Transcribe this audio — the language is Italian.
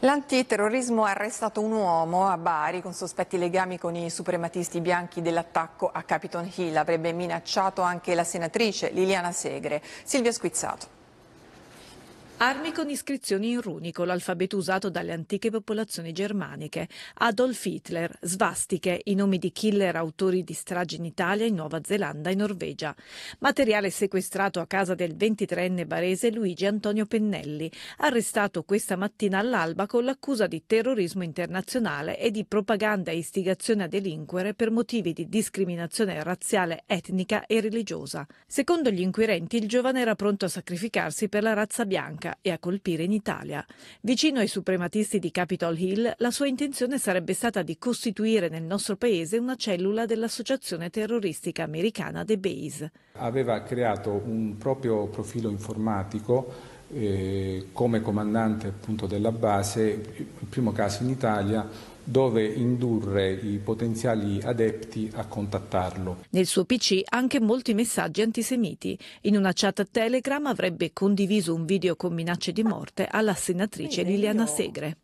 L'antiterrorismo ha arrestato un uomo a Bari con sospetti legami con i suprematisti bianchi dell'attacco a Capitol Hill. Avrebbe minacciato anche la senatrice Liliana Segre. Silvia Squizzato. Armi con iscrizioni in runico, l'alfabeto usato dalle antiche popolazioni germaniche, Adolf Hitler, svastiche, i nomi di killer autori di stragi in Italia, in Nuova Zelanda e Norvegia. Materiale sequestrato a casa del 23enne barese Luigi Antonio Pennelli, arrestato questa mattina all'alba con l'accusa di terrorismo internazionale e di propaganda e istigazione a delinquere per motivi di discriminazione razziale, etnica e religiosa. Secondo gli inquirenti, il giovane era pronto a sacrificarsi per la razza bianca America e a colpire in Italia. Vicino ai suprematisti di Capitol Hill, la sua intenzione sarebbe stata di costituire nel nostro paese una cellula dell'associazione terroristica americana The Base. Aveva creato un proprio profilo informatico eh, come comandante appunto della base, il primo caso in Italia, dove indurre i potenziali adepti a contattarlo. Nel suo PC anche molti messaggi antisemiti. In una chat Telegram avrebbe condiviso un video con minacce di morte alla senatrice Liliana Segre.